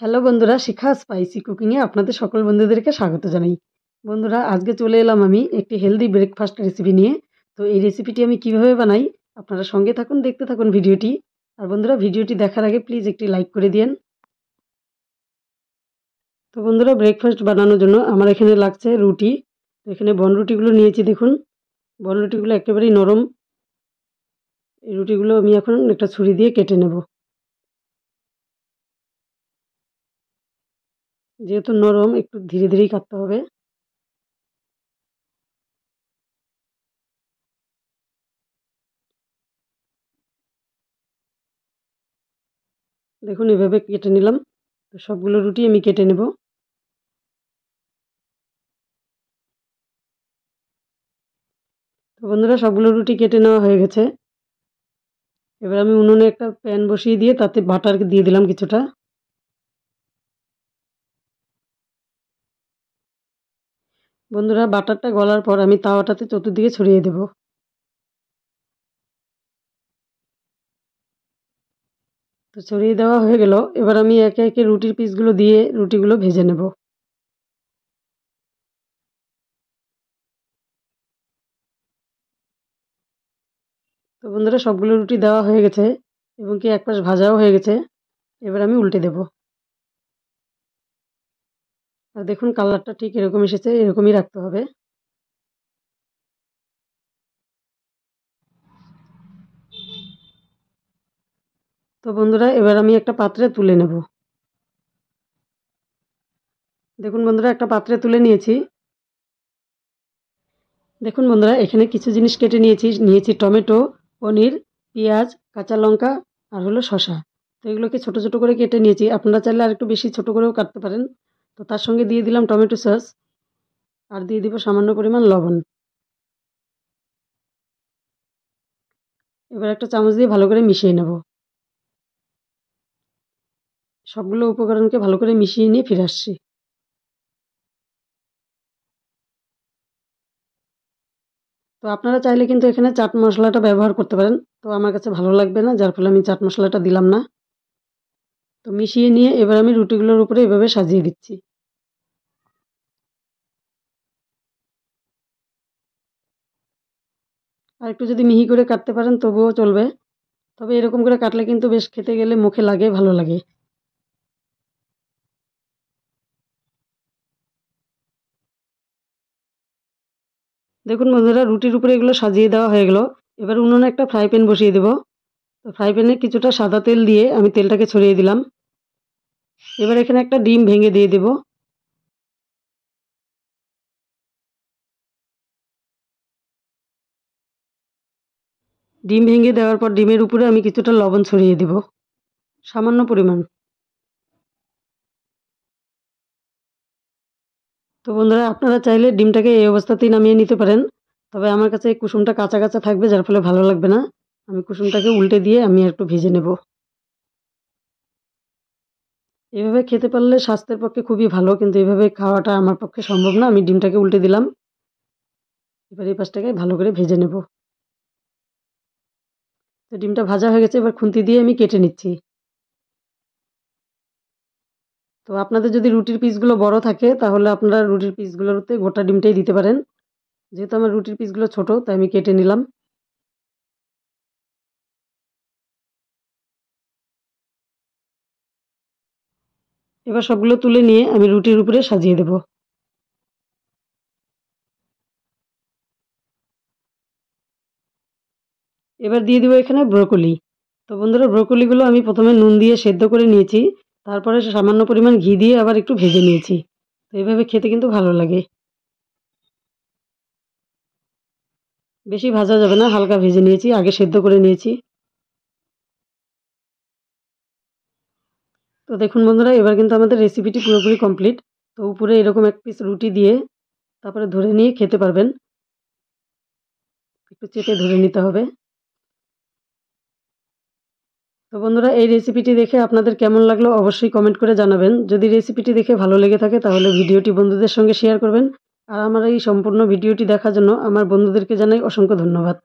hello বন্ধুরা শিখা spicy কুকিংয়ে আপনাদের সকল বন্ধুদেরকে স্বাগত জানাই বন্ধুরা আজকে চলে এলাম আমি একটি হেলদি ব্রেকফাস্ট রেসিপি নিয়ে তো এই রেসিপিটি আমি কিভাবে বানাই আপনারা সঙ্গে থাকুন দেখতে থাকুন ভিডিওটি আর বন্ধুরা ভিডিওটি দেখার আগে প্লিজ একটি লাইক করে দিন তো বন্ধুরা ব্রেকফাস্ট বানানোর জন্য আমার এখানে লাগছে রুটি তো এখানে বনরুটিগুলো নিয়েছি দেখুন বনরুটিগুলো একেবারেই নরম এই রুটিগুলো আমি এখন একটা ছুরি দিয়ে কেটে নেবো যেহেতু নরম একটু ধীরে ধীরেই কাটতে হবে দেখুন এভাবে কেটে নিলাম তো সবগুলো রুটি আমি কেটে নেব তো বন্ধুরা সবগুলো রুটি কেটে নেওয়া হয়ে গেছে এবার আমি উনুনে একটা প্যান বসিয়ে দিয়ে তাতে বাটার দিয়ে দিলাম কিছুটা বন্ধুরা বাটারটা গলার পর আমি তাওয়াটাতে চতুর্দিকে ছড়িয়ে দেব তো ছড়িয়ে দেওয়া হয়ে গেল এবার আমি একে একে রুটির পিসগুলো দিয়ে রুটিগুলো ভেজে নেব তো বন্ধুরা সবগুলো রুটি দেওয়া হয়ে গেছে এবং কি এক পাশ ভাজাও হয়ে গেছে এবার আমি উল্টে দেবো আর দেখুন কালারটা ঠিক এরকম এসেছে এরকমই রাখতে হবে তো বন্ধুরা এবার আমি একটা পাত্রে তুলে নেব দেখুন বন্ধুরা একটা পাত্রে তুলে নিয়েছি দেখুন বন্ধুরা এখানে কিছু জিনিস কেটে নিয়েছি নিয়েছি টমেটো পনির পেঁয়াজ কাঁচা লঙ্কা আর হলো শশা তো এগুলোকে ছোট ছোট করে কেটে নিয়েছি আপনারা চাইলে আর একটু বেশি ছোট করেও কাটতে পারেন তো তার সঙ্গে দিয়ে দিলাম টমেটো সস আর দিয়ে দিব সামান্য পরিমাণ লবণ এবার একটা চামচ দিয়ে ভালো করে মিশিয়ে নেব সবগুলো উপকরণকে ভালো করে মিশিয়ে নিয়ে ফিরে আসছি তো আপনারা চাইলে কিন্তু এখানে চাট মশলাটা ব্যবহার করতে পারেন তো আমার কাছে ভালো লাগবে না যার ফলে আমি চাট মশলাটা দিলাম না তো মিশিয়ে নিয়ে এবার আমি রুটিগুলোর উপরে এভাবে সাজিয়ে দিচ্ছি আর একটু যদি মিহি করে কাটতে পারেন তবুও চলবে তবে এরকম করে কাটলে কিন্তু বেশ খেতে গেলে মুখে লাগে ভালো লাগে দেখুন বন্ধুরা রুটির উপরে এগুলো সাজিয়ে দেওয়া হয়ে গেল এবার উনুনে একটা ফ্রাই প্যান বসিয়ে দেবো তো ফ্রাই প্যানে কিছুটা সাদা তেল দিয়ে আমি তেলটাকে ছড়িয়ে দিলাম এবার এখানে একটা ডিম ভেঙে দিয়ে দেব ডিম ভেঙে দেওয়ার পর ডিমের উপরে আমি কিছুটা লবণ ছড়িয়ে দেব সামান্য পরিমাণ তো বন্ধুরা আপনারা চাইলে ডিমটাকে এই অবস্থাতেই নামিয়ে নিতে পারেন তবে আমার কাছে এই কুসুমটা কাঁচা কাঁচা থাকবে যার ফলে ভালো লাগবে না আমি কুসুমটাকে উল্টে দিয়ে আমি একটু ভেজে নেব এভাবে খেতে পারলে স্বাস্থ্যের পক্ষে খুবই ভালো কিন্তু এভাবে খাওয়াটা আমার পক্ষে সম্ভব না আমি ডিমটাকে উল্টে দিলাম এবার এই পাশটাকে ভালো করে ভেজে নেব তো ডিমটা ভাজা হয়ে গেছে এবার খুন্তি দিয়ে আমি কেটে নিচ্ছি তো আপনাদের যদি রুটির পিসগুলো বড় থাকে তাহলে আপনারা রুটির পিসগুলোতে গোটা ডিমটাই দিতে পারেন যেহেতু আমার রুটির পিসগুলো ছোট তাই আমি কেটে নিলাম এবার সবগুলো তুলে নিয়ে আমি রুটির উপরে সাজিয়ে দেব এবার দিয়ে দেবো এখানে ব্রোকলি তো বন্ধুরা ব্রোকলিগুলো আমি প্রথমে নুন দিয়ে সেদ্ধ করে নিয়েছি তারপরে সামান্য পরিমাণ ঘি দিয়ে আবার একটু ভেজে নিয়েছি তো এইভাবে খেতে কিন্তু ভালো লাগে বেশি ভাজা যাবে না হালকা ভেজে নিয়েছি আগে সেদ্ধ করে নিয়েছি তো দেখুন বন্ধুরা এবার কিন্তু আমাদের রেসিপিটি পুরোপুরি কমপ্লিট তো উপরে এরকম এক পিস রুটি দিয়ে তারপরে ধরে নিয়ে খেতে পারবেন একটু চেপে ধরে নিতে হবে তো বন্ধুরা এই রেসিপিটি দেখে আপনাদের কেমন লাগলো অবশ্যই কমেন্ট করে জানাবেন যদি রেসিপিটি দেখে ভালো লেগে থাকে তাহলে ভিডিওটি বন্ধুদের সঙ্গে শেয়ার করবেন আর আমার এই সম্পূর্ণ ভিডিওটি দেখার জন্য আমার বন্ধুদেরকে জানাই অসংখ্য ধন্যবাদ